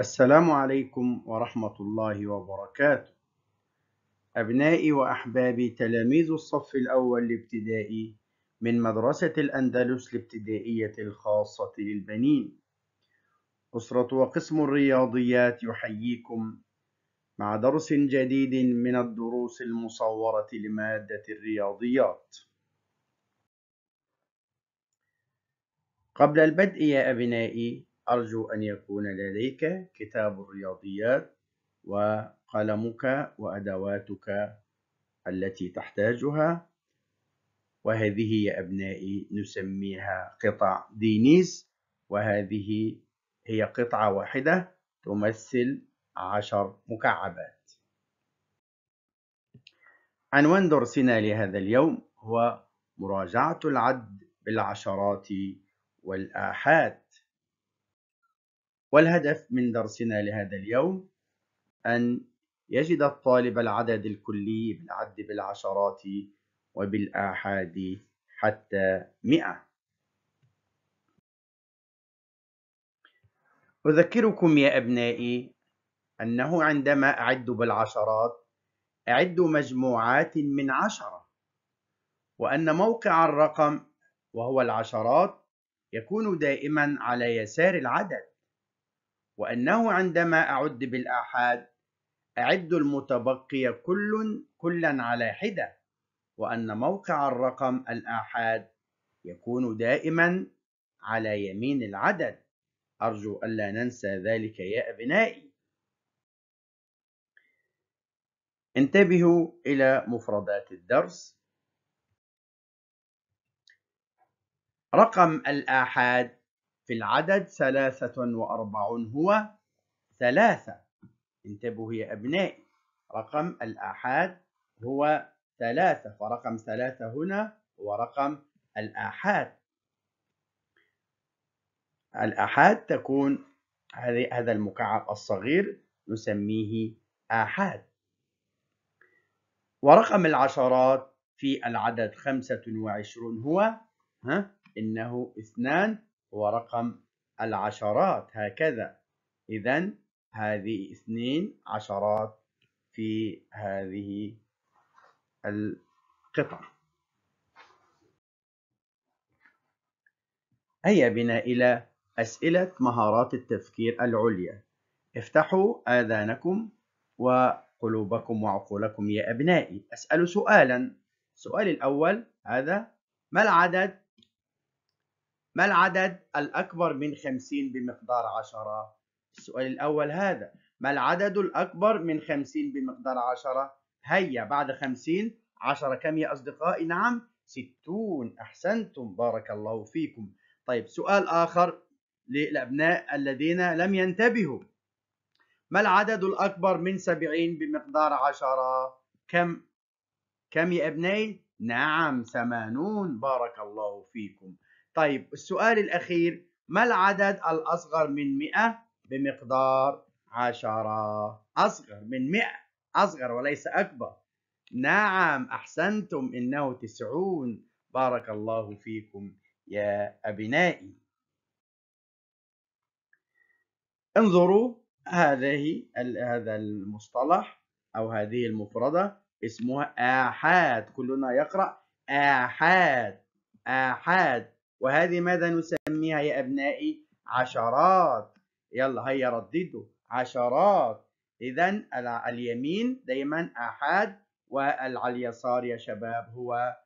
السلام عليكم ورحمة الله وبركاته أبنائي وأحبابي تلاميذ الصف الأول الابتدائي من مدرسة الأندلس الابتدائية الخاصة للبنين أسرة وقسم الرياضيات يحييكم مع درس جديد من الدروس المصورة لمادة الرياضيات قبل البدء يا أبنائي أرجو أن يكون لديك كتاب الرياضيات وقلمك وأدواتك التي تحتاجها وهذه يا أبنائي نسميها قطع دينيس وهذه هي قطعة واحدة تمثل عشر مكعبات عنوان درسنا لهذا اليوم هو مراجعة العد بالعشرات والآحاد والهدف من درسنا لهذا اليوم أن يجد الطالب العدد الكلي بالعد بالعشرات وبالآحاد حتى مئة أذكركم يا أبنائي أنه عندما أعد بالعشرات أعد مجموعات من عشرة وأن موقع الرقم وهو العشرات يكون دائما على يسار العدد وأنه عندما أعد بالآحاد أعد المتبقي كل كلا على حدة وأن موقع الرقم الآحاد يكون دائما على يمين العدد أرجو ألا ننسى ذلك يا أبنائي انتبهوا إلى مفردات الدرس رقم الآحاد في العدد ثلاثة وأربعون هو ثلاثة انتبهوا يا أبنائي رقم الآحاد هو ثلاثة فرقم ثلاثة هنا هو رقم الآحاد الآحاد تكون هذا المكعب الصغير نسميه آحاد ورقم العشرات في العدد خمسة وعشرون هو ها إنه اثنان ورقم العشرات هكذا إذا هذه اثنين عشرات في هذه القطعة هيا بنا إلى أسئلة مهارات التفكير العليا افتحوا آذانكم وقلوبكم وعقولكم يا أبنائي أسأل سؤالا السؤال الأول هذا ما العدد ما العدد الأكبر من خمسين بمقدار عشرة؟ السؤال الأول هذا ما العدد الأكبر من خمسين بمقدار عشرة؟ هيا بعد خمسين عشرة كم يا أصدقائي؟ نعم ستون أحسنتم بارك الله فيكم طيب سؤال آخر للأبناء الذين لم ينتبهوا ما العدد الأكبر من سبعين بمقدار عشرة؟ كم؟ كم يا أبنائي؟ نعم ثمانون بارك الله فيكم طيب السؤال الأخير ما العدد الأصغر من 100 بمقدار 10 أصغر من 100 أصغر وليس أكبر نعم أحسنتم إنه 90 بارك الله فيكم يا أبنائي انظروا هذه هذا المصطلح أو هذه المفردة اسمها آحاد كلنا يقرأ آحاد آحاد وهذه ماذا نسميها يا أبنائي عشرات يلا هيا رددوا عشرات إذا اليمين دايما أحد وعلى اليسار يا شباب هو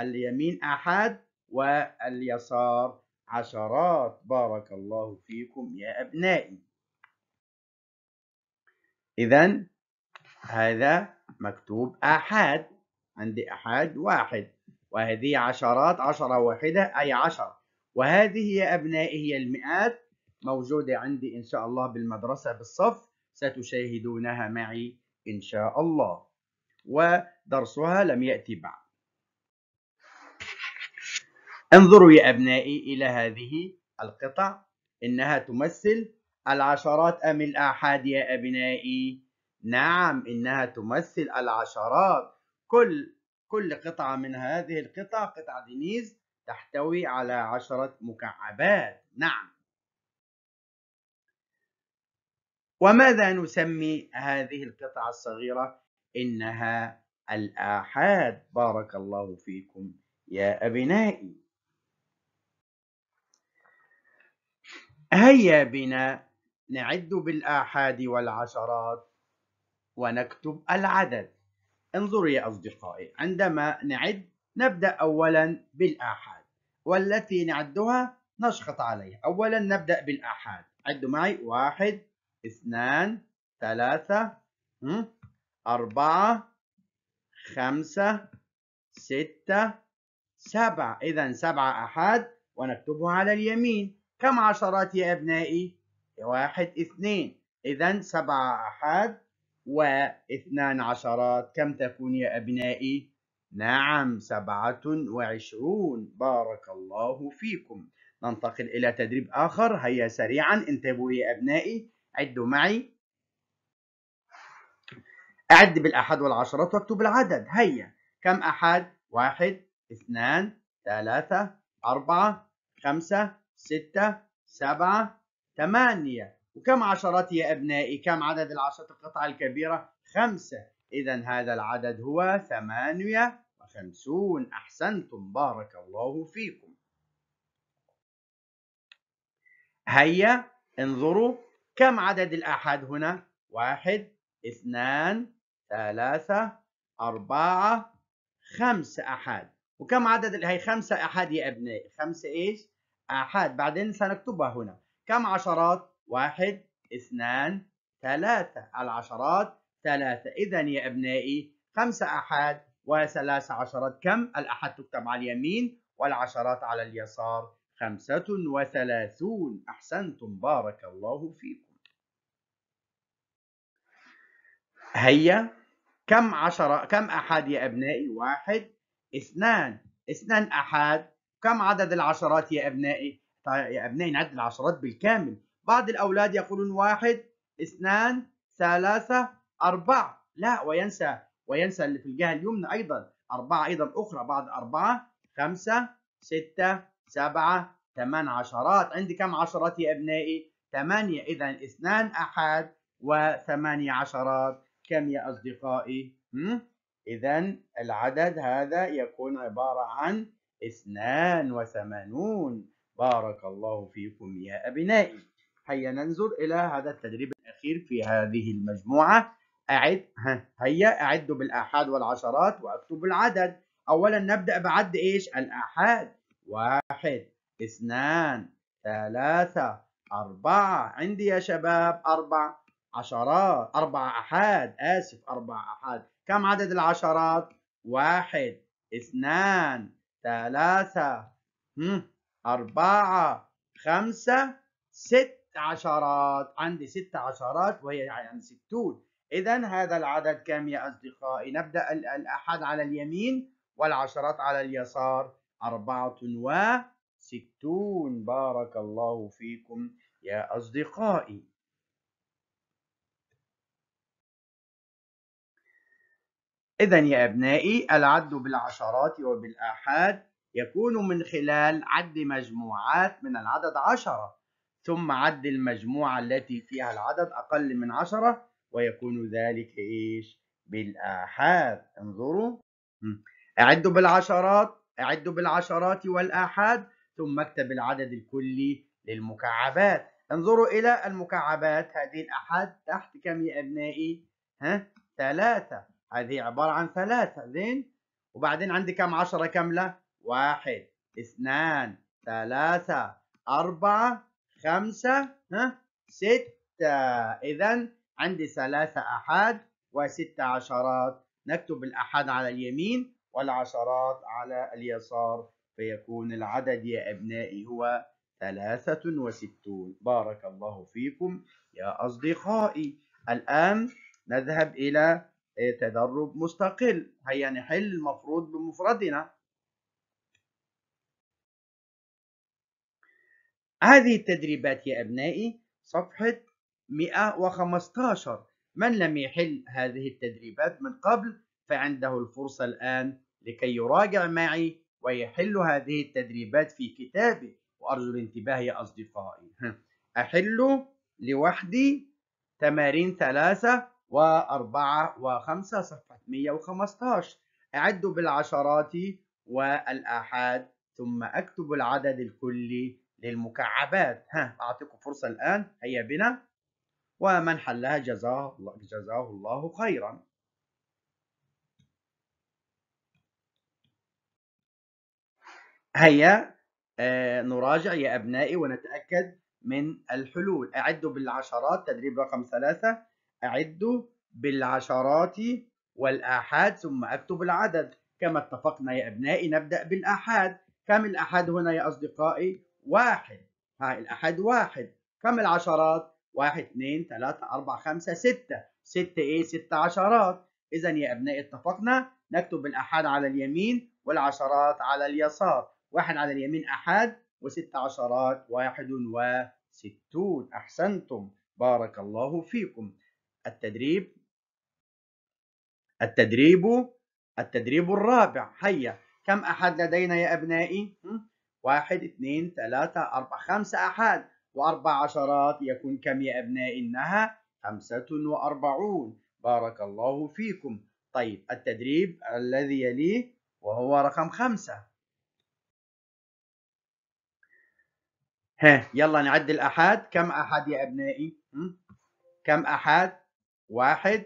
اليمين أحد واليسار عشرات بارك الله فيكم يا أبنائي إذا هذا مكتوب أحد عندي أحد واحد وهذه عشرات عشرة واحدة أي عشرة وهذه يا أبنائي هي المئات موجودة عندي إن شاء الله بالمدرسة بالصف ستشاهدونها معي إن شاء الله ودرسها لم يأتي بعد انظروا يا أبنائي إلى هذه القطع إنها تمثل العشرات أم الآحاد يا أبنائي؟ نعم إنها تمثل العشرات كل كل قطعة من هذه القطع قطعة دينيز تحتوي على عشرة مكعبات نعم وماذا نسمي هذه القطعة الصغيرة؟ إنها الآحاد بارك الله فيكم يا أبنائي هيا بنا نعد بالآحاد والعشرات ونكتب العدد انظروا يا أصدقائي عندما نعد نبدأ أولا بالآحاد والتي نعدها نشخط عليها أولا نبدأ بالآحاد عدوا معي واحد اثنان ثلاثة أربعة خمسة ستة سبعة إذا سبعة أحاد ونكتبها على اليمين كم عشرات يا أبنائي؟ واحد اثنين إذا سبعة أحاد واثنان عشرات كم تكون يا أبنائي؟ نعم سبعة وعشرون بارك الله فيكم ننتقل إلى تدريب آخر هيا سريعا انتبهوا يا أبنائي عدوا معي أعد بالأحد والعشرات واكتب العدد هيا كم أحد؟ واحد اثنان ثلاثة أربعة خمسة ستة سبعة ثمانية وكم عشرات يا أبنائي كم عدد العشرات القطعة الكبيرة خمسة إذا هذا العدد هو ثمانية وخمسون أحسنتم بارك الله فيكم هيا انظروا كم عدد الأحد هنا واحد اثنان ثلاثة أربعة خمسة أحد وكم عدد هي خمسة أحد يا أبنائي خمسة إيش أحد بعدين سنكتبها هنا كم عشرات واحد اثنان ثلاثة العشرات ثلاثة إذا يا أبنائي خمسة أحد وثلاثة عشرات كم؟ الأحد تكتب على اليمين والعشرات على اليسار خمسة وثلاثون أحسنتم بارك الله فيكم هيا كم عشرة كم أحد يا أبنائي؟ واحد اثنان اثنان أحد كم عدد العشرات يا أبنائي؟ طيب يا أبنائي نعد العشرات بالكامل بعض الأولاد يقولون واحد اثنان ثلاثة أربعة لا وينسى وينسى اللي في الجهة اليمنى أيضا أربعة أيضا أخرى بعد أربعة خمسة ستة سبعة ثمان عشرات عندي كم عشرات يا أبنائي ثمانية إذا اثنان أحد وثمانية عشرات كم يا أصدقائي إذا العدد هذا يكون عبارة عن اثنان وثمانون بارك الله فيكم يا أبنائي هيا ننظر إلى هذا التدريب الأخير في هذه المجموعة أعد ها. هيا أعد بالآحاد والعشرات وأكتب العدد أولا نبدأ بعد إيش الآحاد واحد اثنان ثلاثة أربعة عندي يا شباب أربع عشرات أربع أحاد آسف أربع أحاد كم عدد العشرات واحد اثنان ثلاثة أربعة خمسة ست عشرات عندي ست عشرات وهي يعني ستون إذا هذا العدد كم يا أصدقائي نبدأ الأحد على اليمين والعشرات على اليسار أربعة وستون بارك الله فيكم يا أصدقائي إذا يا أبنائي العد بالعشرات وبالآحاد يكون من خلال عد مجموعات من العدد عشرة ثم عد المجموعة التي فيها العدد أقل من عشرة ويكون ذلك إيش بالآحاد انظروا أعدوا بالعشرات أعدوا بالعشرات والآحاد ثم اكتب العدد الكلي للمكعبات انظروا إلى المكعبات هذه الآحاد تحت كم يا أبنائي ها ثلاثة هذه عبارة عن ثلاثة زين وبعدين عندي كم عشرة كاملة واحد اثنان ثلاثة أربعة خمسة ها ستة إذا عندي ثلاثة أحاد وستة عشرات نكتب الأحاد على اليمين والعشرات على اليسار فيكون العدد يا أبنائي هو ثلاثة وستون بارك الله فيكم يا أصدقائي الآن نذهب إلى تدرب مستقل هيا نحل المفروض بمفردنا هذه التدريبات يا أبنائي صفحة 115 من لم يحل هذه التدريبات من قبل فعنده الفرصة الآن لكي يراجع معي ويحل هذه التدريبات في كتابه وأرجو الانتباه يا أصدقائي أحل لوحدي تمارين ثلاثة وأربعة وخمسة صفحة 115 أعد بالعشرات والآحاد ثم أكتب العدد الكلي للمكعبات ها أعطيكم فرصة الآن هيا بنا ومن حلها جزاه الله جزاه الله خيرا هيا آه، نراجع يا أبنائي ونتأكد من الحلول أعدوا بالعشرات تدريب رقم ثلاثة أعدوا بالعشرات والآحاد ثم أكتب العدد كما اتفقنا يا أبنائي نبدأ بالآحاد كم الآحاد هنا يا أصدقائي واحد هاي الأحد واحد كم العشرات؟ واحد اثنين ثلاثة أربعة خمسة ستة ستة إيه؟ ستة عشرات إذا يا أبنائي اتفقنا نكتب الأحد على اليمين والعشرات على اليسار واحد على اليمين أحد وست عشرات واحد وستون أحسنتم بارك الله فيكم التدريب التدريب التدريب الرابع هيا كم أحد لدينا يا أبنائي؟ واحد اثنين ثلاثة أربعة خمسة أحاد وأربع عشرات يكون كم يا إنها خمسة وأربعون بارك الله فيكم طيب التدريب الذي يليه وهو رقم خمسة ها يلا نعدل الأحاد كم أحد يا أبنائي كم أحد واحد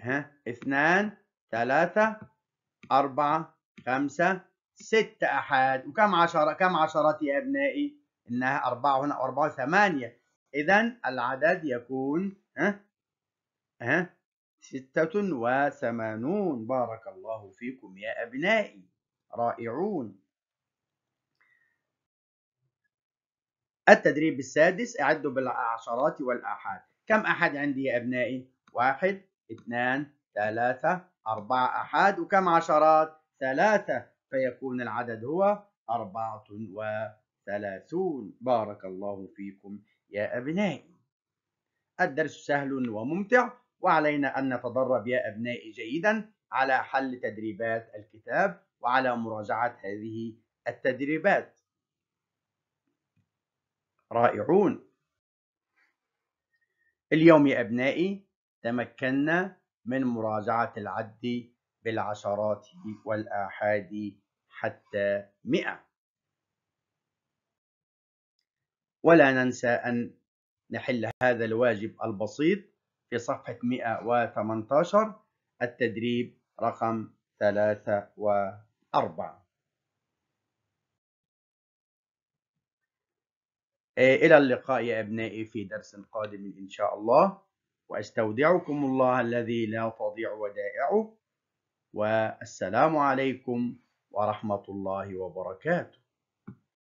ها اثنان ثلاثة أربعة خمسة ست أحاد وكم عشرة كم عشرات يا أبنائي إنها أربعة هنا وأربعة ثمانية إذا العدد يكون ها ها ستة وثمانون بارك الله فيكم يا أبنائي رائعون التدريب السادس أعدوا بالعشرات والآحاد كم أحد عندي يا أبنائي؟ واحد اثنان ثلاثة أربعة أحاد وكم عشرات؟ ثلاثة فيكون العدد هو أربعة وثلاثون بارك الله فيكم يا أبنائي الدرس سهل وممتع وعلينا أن نتدرب يا أبنائي جيدا على حل تدريبات الكتاب وعلى مراجعة هذه التدريبات رائعون اليوم يا أبنائي تمكنا من مراجعة العد بالعشرات والآحاد حتى 100 ولا ننسى أن نحل هذا الواجب البسيط في صفحة 118 التدريب رقم 3 و4 إلى اللقاء يا أبنائي في درس قادم إن شاء الله وأستودعكم الله الذي لا تضيع ودائعه والسلام عليكم ورحمة الله وبركاته